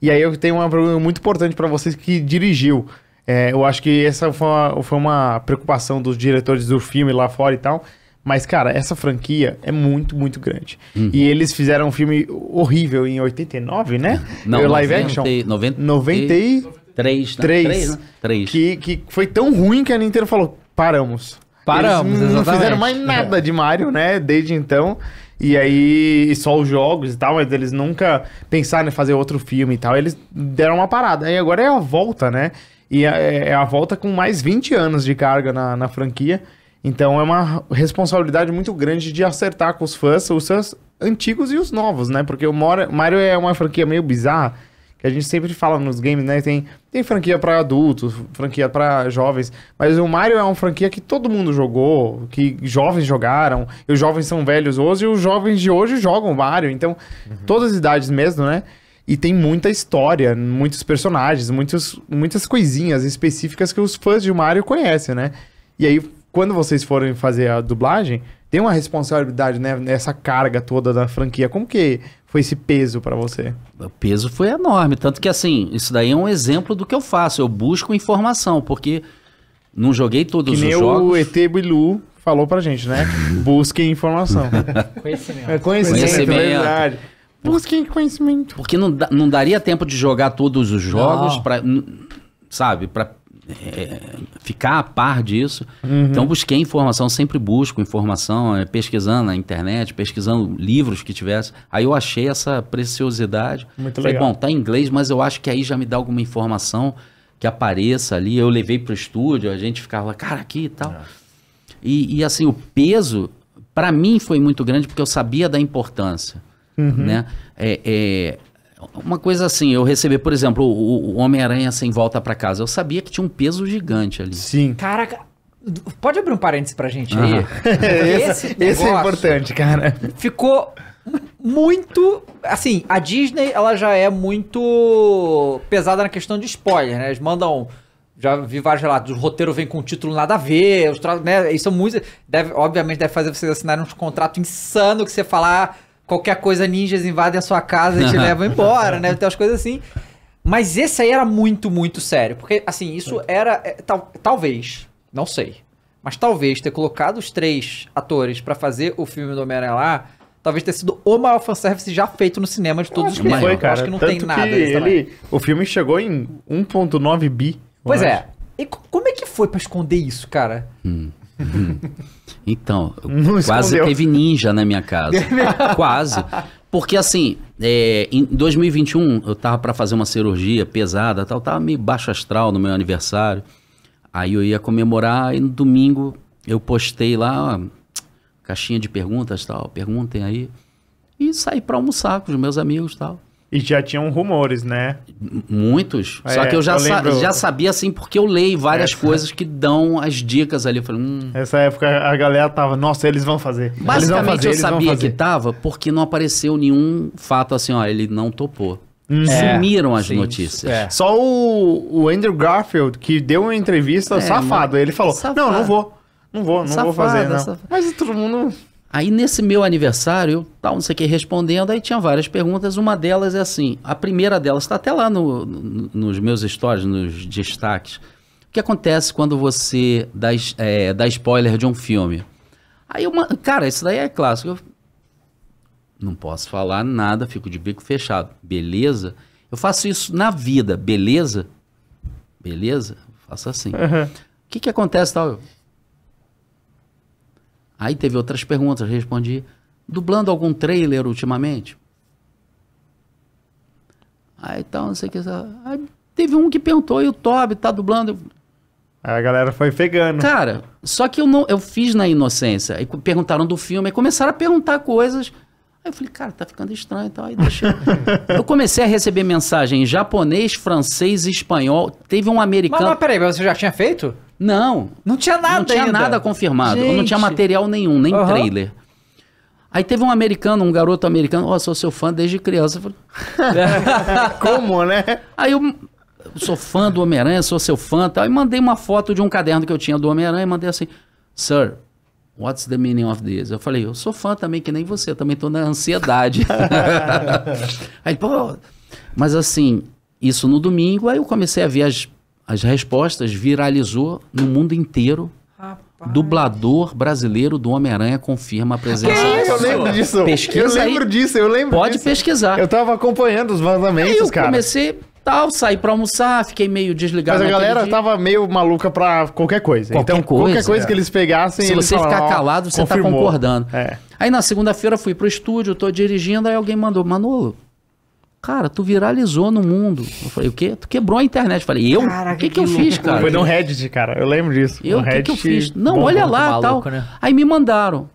E aí eu tenho uma pergunta muito importante para vocês que dirigiu. É, eu acho que essa foi uma, foi uma preocupação dos diretores do filme lá fora e tal. Mas, cara, essa franquia é muito, muito grande. Uhum. E eles fizeram um filme horrível em 89, né? Não, live 90, action. 90, 93, 3, 3, 3, que, que foi tão ruim que a Nintendo falou, paramos. Paramos, Eles não exatamente. fizeram mais nada de Mario, né? Desde então. E aí, só os jogos e tal, mas eles nunca pensaram em fazer outro filme e tal. Eles deram uma parada. Aí agora é a volta, né? E é, é a volta com mais 20 anos de carga na, na franquia. Então é uma responsabilidade muito grande de acertar com os fãs, os fãs antigos e os novos, né? Porque o Mario é uma franquia meio bizarra a gente sempre fala nos games, né? Tem, tem franquia para adultos, franquia para jovens. Mas o Mario é uma franquia que todo mundo jogou, que jovens jogaram, e os jovens são velhos hoje, e os jovens de hoje jogam Mario. Então, uhum. todas as idades mesmo, né? E tem muita história, muitos personagens, muitos, muitas coisinhas específicas que os fãs de Mario conhecem, né? E aí, quando vocês forem fazer a dublagem, tem uma responsabilidade né, nessa carga toda da franquia. Como que foi esse peso para você? O peso foi enorme, tanto que assim, isso daí é um exemplo do que eu faço. Eu busco informação, porque não joguei todos que os nem jogos. o ET Bilu falou pra gente, né? Busquem informação. conhecimento. É conhecimento, é conhecimento. verdade. conhecimento. Porque não, não daria tempo de jogar todos os jogos para sabe, para é, ficar a par disso. Uhum. Então, busquei informação, sempre busco informação, é, pesquisando na internet, pesquisando livros que tivesse. Aí eu achei essa preciosidade. Muito Falei, legal. bom, tá em inglês, mas eu acho que aí já me dá alguma informação que apareça ali. Eu levei para o estúdio, a gente ficava, cara, aqui e tal. É. E, e assim, o peso, para mim, foi muito grande, porque eu sabia da importância. Uhum. Né? É, é, uma coisa assim, eu recebi, por exemplo, o, o Homem-Aranha sem volta para casa. Eu sabia que tinha um peso gigante ali. Sim. Caraca, pode abrir um parênteses pra gente aí? Ah. esse, esse, é importante, cara. Ficou muito. Assim, a Disney, ela já é muito pesada na questão de spoiler, né? Eles mandam. Já vi vários relatos. O roteiro vem com um título nada a ver. Os tra... né? Isso é muito. Deve, obviamente, deve fazer vocês assinarem um contrato insano que você falar qualquer coisa ninjas invadem a sua casa e te levam embora, né? Tem umas coisas assim. Mas esse aí era muito, muito sério. Porque, assim, isso era. É, tal, talvez, não sei. Mas talvez ter colocado os três atores para fazer o filme do Homem-Aranha lá. Talvez ter sido o maior fanservice já feito no cinema de todos os tempos. Foi, cara. Acho que não Tanto tem nada. Ele, o filme chegou em 1.9 bi. Pois é. E como é que foi para esconder isso, cara? Hum. Então, Não quase escondeu. teve ninja na minha casa. quase. Porque assim, é, em 2021 eu tava para fazer uma cirurgia pesada, tal, tava meio baixo astral no meu aniversário. Aí eu ia comemorar e no domingo eu postei lá uma caixinha de perguntas, tal, perguntem aí e saí para almoçar com os meus amigos, tal. E já tinham rumores, né? Muitos. É, Só que eu já, eu lembro... sa já sabia, assim, porque eu leio várias Essa. coisas que dão as dicas ali. Eu falei, hum... Essa época a galera tava, nossa, eles vão fazer. Basicamente vão fazer, eu sabia que tava porque não apareceu nenhum fato assim, ó, ele não topou. Hum. É, Sumiram as sim, notícias. É. Só o, o, Andrew Garfield, que deu uma entrevista é, safado. Ele falou, safado. não, não vou. Não vou, não safado, vou fazer, não. Safado. Mas todo mundo... Aí nesse meu aniversário, tal, não sei o que, respondendo, aí tinha várias perguntas. Uma delas é assim: a primeira delas está até lá no, no, nos meus stories, nos destaques. O que acontece quando você dá, é, dá spoiler de um filme? Aí uma. Cara, isso daí é clássico. Eu não posso falar nada, fico de bico fechado. Beleza? Eu faço isso na vida, beleza? Beleza? faço assim. O uhum. que, que acontece, tal? Aí teve outras perguntas, respondi. Dublando algum trailer ultimamente? Aí então, não sei o que. Aí teve um que perguntou, e o Toby tá dublando? Aí a galera foi pegando. Cara, só que eu não, eu fiz na inocência. Aí perguntaram do filme, aí começaram a perguntar coisas. Aí eu falei, cara, tá ficando estranho e tal. Aí deixa... eu comecei a receber mensagem em japonês, francês, espanhol. Teve um americano. Mas, mas peraí, você já tinha feito? Não. Não tinha nada Não tinha ainda. nada confirmado. Não tinha material nenhum, nem uhum. trailer. Aí teve um americano, um garoto americano, ó, oh, sou seu fã desde criança. Falei, Como, né? Aí eu sou fã do Homem-Aranha, sou seu fã, tal. aí mandei uma foto de um caderno que eu tinha do Homem-Aranha e mandei assim: "Sir, what's the meaning of this?" Eu falei: "Eu sou fã também que nem você, também tô na ansiedade". aí, pô, mas assim, isso no domingo, aí eu comecei a ver as as respostas viralizou no mundo inteiro. Rapaz. Dublador brasileiro do Homem-Aranha confirma a presença. Que isso? Eu lembro disso. Pesquisa eu lembro aí. disso, eu lembro Pode disso. pesquisar. Eu tava acompanhando os vazamentos, cara. cara. Eu comecei tal, saí para almoçar, fiquei meio desligado. Mas a galera dia. tava meio maluca para qualquer coisa. Qualquer então, coisa, qualquer coisa é. que eles pegassem. Se eles você falaram, ficar calado, você tá confirmou. tá concordando. É. Aí na segunda-feira fui pro estúdio, tô dirigindo, aí alguém mandou, Manolo, Cara, tu viralizou no mundo. Eu falei, o quê? Tu quebrou a internet. Eu falei, eu? O que, que, que, eu fiz, cara? Foi no Reddit, cara. Eu lembro disso. Eu, o que, que eu fiz? Não, olha lá, maluco, tal. Né? Aí me mandaram.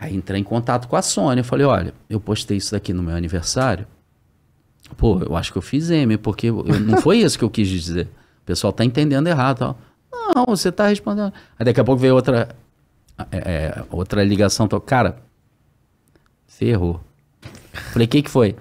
Aí entrei em contato com a Sônia. Eu falei, olha, eu postei isso daqui no meu aniversário. Pô, eu acho que eu fiz M, porque eu, não foi isso que eu quis dizer. O pessoal tá entendendo errado. Tal. Não, você tá respondendo. Aí daqui a pouco veio outra, é, é outra ligação. Cara, ferrou. Falei, o que que foi?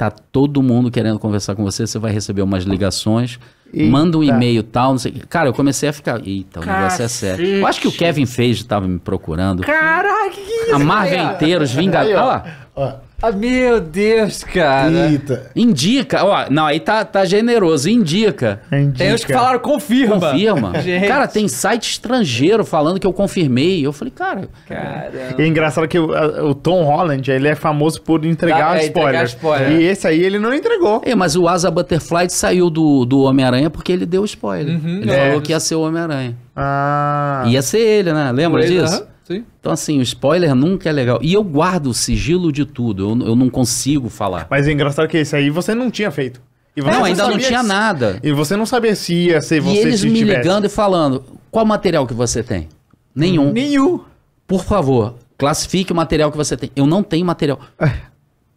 Tá todo mundo querendo conversar com você, você vai receber umas ligações. Eita. Manda um e-mail tal, não sei. Cara, eu comecei a ficar. Eita, o Cacete. negócio é sério. Eu acho que o Kevin Feige tava me procurando. Caraca, que isso? A Marvel inteira, os Vingadores. Olha lá. Ó. Ah, meu Deus, cara. Eita. Indica, ó, não, aí tá, tá generoso, indica. indica. Tem que falaram confirma. Confirma. cara, tem site estrangeiro falando que eu confirmei. Eu falei, cara. Caramba. E é engraçado que o, o, Tom Holland, ele é famoso por entregar, tá, spoiler. É, spoiler. E esse aí ele não entregou. É, mas o Asa Butterfly saiu do, do Homem-Aranha porque ele deu spoiler. Uhum, ele é. falou que ia ser o Homem-Aranha. Ah. Ia ser ele, né? Lembra pois, é. disso? Sim. Então, assim, o spoiler nunca é legal. E eu guardo o sigilo de tudo, eu, eu não consigo falar. Mas é engraçado que esse aí você não tinha feito. E você não, não ainda não tinha se... nada. E você não sabia se ia ser você E eles se me tivesse. ligando e falando, qual material que você tem? Nenhum. Hum, nenhum. Por favor, classifique o material que você tem. Eu não tenho material.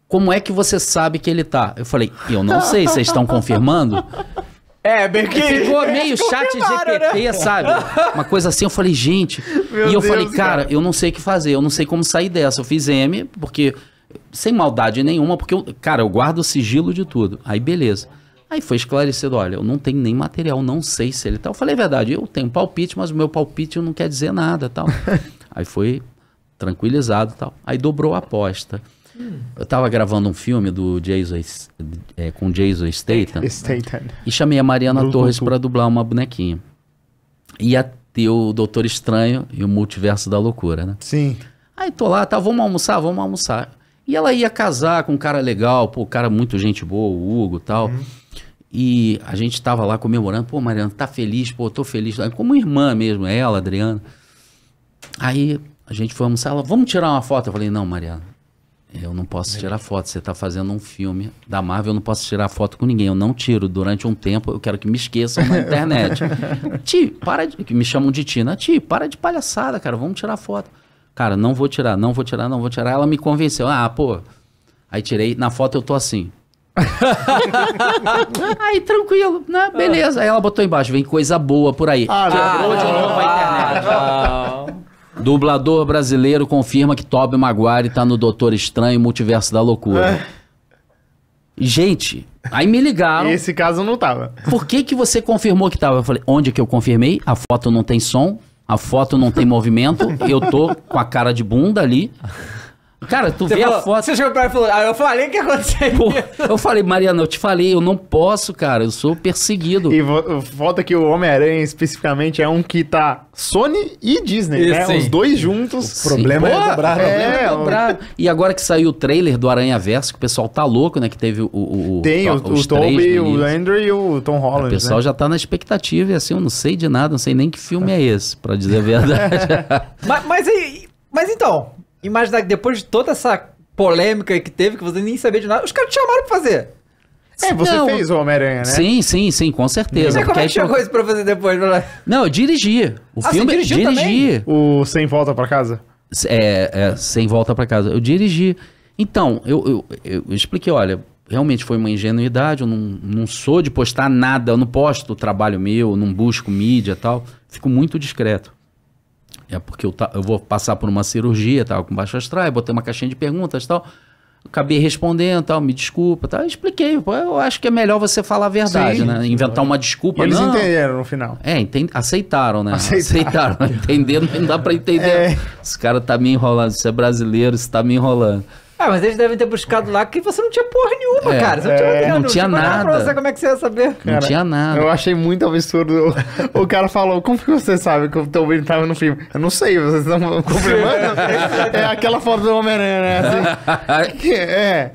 Como é que você sabe que ele tá? Eu falei, eu não sei, vocês estão confirmando? É, bem que. Ficou meio chat GPT, né? sabe? Uma coisa assim, eu falei, gente. Meu e eu Deus falei, cara, cara, eu não sei o que fazer, eu não sei como sair dessa. Eu fiz M, porque. Sem maldade nenhuma, porque, eu, cara, eu guardo o sigilo de tudo. Aí, beleza. Aí foi esclarecido: olha, eu não tenho nem material, não sei se ele tá. Eu falei a é verdade, eu tenho palpite, mas o meu palpite não quer dizer nada tal. Aí foi tranquilizado tal. Aí dobrou a aposta. Hum. Eu tava gravando um filme do Jason, é, com Jason Statham. Statham. E chamei a Mariana Torres para dublar uma bonequinha. E a ter o Doutor Estranho e o Multiverso da Loucura, né? Sim. Aí tô lá, tá, vamos almoçar, vamos almoçar. E ela ia casar com um cara legal, pô, cara muito gente boa, o Hugo tal. Uhum. E a gente tava lá comemorando, pô, Mariana, tá feliz, pô, tô feliz. Como irmã mesmo, ela, Adriana. Aí a gente foi almoçar, ela, vamos tirar uma foto. Eu falei, não, Mariana, eu não posso tirar foto. Você está fazendo um filme da Marvel, eu não posso tirar foto com ninguém. Eu não tiro. Durante um tempo, eu quero que me esqueçam na internet. ti, para de. Que me chamam de Tina. Né? Ti, para de palhaçada, cara. Vamos tirar foto. Cara, não vou tirar, não vou tirar, não vou tirar. Ela me convenceu. Ah, pô. Aí tirei. Na foto eu tô assim. aí, tranquilo, né? Beleza. Aí ela botou embaixo, vem coisa boa por aí. Ah, não. de novo a ah, internet. Não. Dublador brasileiro confirma que Tobey Maguire tá no Doutor Estranho Multiverso da Loucura. É. Gente, aí me ligaram. Esse caso não tava. Por que que você confirmou que tava? Eu falei, onde que eu confirmei? A foto não tem som, a foto não tem movimento, eu tô com a cara de bunda ali. Cara, tu você vê falou, a foto. Você chegou pra e falou, ah, eu falei o que aconteceu. Pô, eu falei, Mariana, eu te falei, eu não posso, cara, eu sou perseguido. E volta que o Homem-Aranha especificamente é um que tá Sony e Disney, né? Os dois juntos. O problema é dobrar. É, é dobrar. E agora que saiu o trailer do Aranha Verso, que o pessoal tá louco, né? Que teve o. o Tem, o, o Toby, o Andrew e o Tom Holland. O pessoal né? já tá na expectativa e assim, eu não sei de nada, não sei nem que filme é esse, pra dizer a verdade. mas, mas, mas então, imaginar que depois de toda essa polêmica que teve, que você nem sabia de nada, os caras te chamaram pra fazer. É, você não, fez o Homem-Aranha, né? Sim, sim, sim, com certeza. Mas como é que chegou eu... isso pra você depois? Não, eu dirigi. O ah, filme, você dirigiu dirigi. Também? O Sem Volta para Casa? É, é, Sem Volta para Casa. Eu dirigi. Então, eu, eu, eu, expliquei, olha, realmente foi uma ingenuidade, eu não, não sou de postar nada, eu não posto trabalho meu, não busco mídia e tal. Fico muito discreto. É porque eu, tá, eu vou passar por uma cirurgia, tava com baixo astral, botei uma caixinha de perguntas e tal. Acabei respondendo, tal, me desculpa, tal. expliquei, pô, eu acho que é melhor você falar a verdade, Sim, né? Inventar uma desculpa, e eles não. entenderam no final. É, entend... aceitaram, né? Aceitaram. aceitaram. Entenderam, não dá para entender. É. Esse cara tá me enrolando, isso é brasileiro, isso tá me enrolando. Ah, mas eles devem ter buscado lá que você não tinha porra nenhuma, É, cara. Você não tinha, nada. É. não tinha Pra nada. você, como é que você ia saber? Não tinha nada. Eu achei muito absurdo. O, cara falou, como que você sabe que o Tom Brady tava no filme? Eu não sei, vocês estão confirmando? é aquela foto do Homem-Aranha, né? Assim, é.